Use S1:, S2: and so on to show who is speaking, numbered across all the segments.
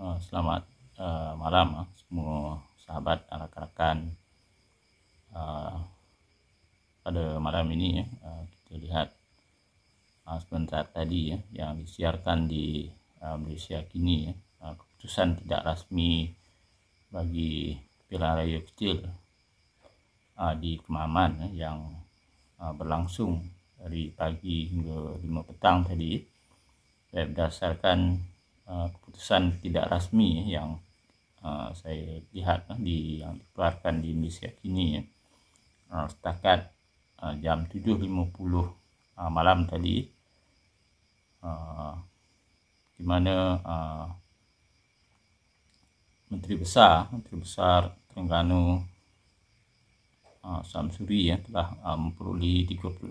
S1: Oh, selamat uh, malam ah. semua sahabat rekan-rekan uh, eh, pada malam ini uh, kita lihat uh, sebentar tadi ya yang disiarkan di uh, Malaysia kini ya uh, keputusan tidak rasmi bagi Pilar Raya Kecil uh, di Kemaman uh, yang uh, berlangsung dari pagi hingga 5 petang tadi berdasarkan Eh, keputusan tidak resmi ya yang uh, saya lihat uh, di yang dikeluarkan di Indonesia kini ya. Uh, setakat uh, jam 7.50 uh, malam tadi uh, di mana uh, Menteri Besar Menteri Besar Terengganu uh, Samsuri ya telah uh, memperoleh 36.115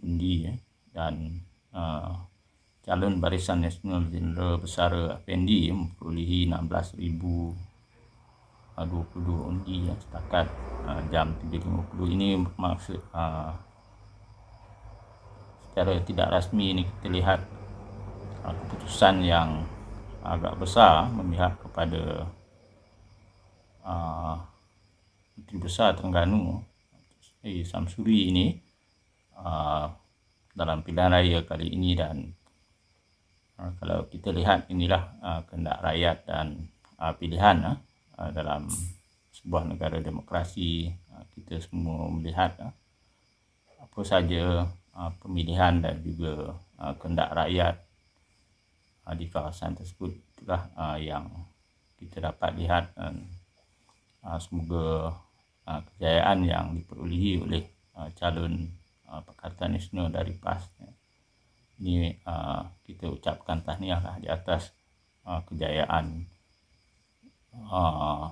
S1: undi ya dan uh, calon barisan nasional jenderal besar Afendi memperolehi 16,000 uh, undi yang setakat uh, jam 3.50 ini maksud uh, ha, secara tidak rasmi ini kita lihat uh, keputusan yang agak besar memihak kepada uh, Menteri Besar Terengganu Eh, Samsuri ini uh, dalam pilihan raya kali ini dan uh, kalau kita lihat inilah uh, kehendak rakyat dan uh, pilihan uh, uh, dalam sebuah negara demokrasi uh, kita semua melihat uh, apa saja uh, pemilihan dan juga uh, kehendak rakyat uh, di kawasan tersebut itulah uh, yang kita dapat lihat dan uh, semoga uh, kejayaan yang diperolehi oleh uh, calon uh, perkataan Isnu dari PAS, ya. ini eh, kita ucapkan tahniah di atas eh, kejayaan eh,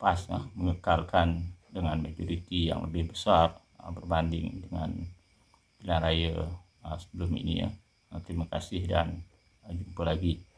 S1: pas mengekalkan dengan majoriti yang lebih besar berbanding dengan pilihan raya sebelum ini ya terima kasih dan jumpa lagi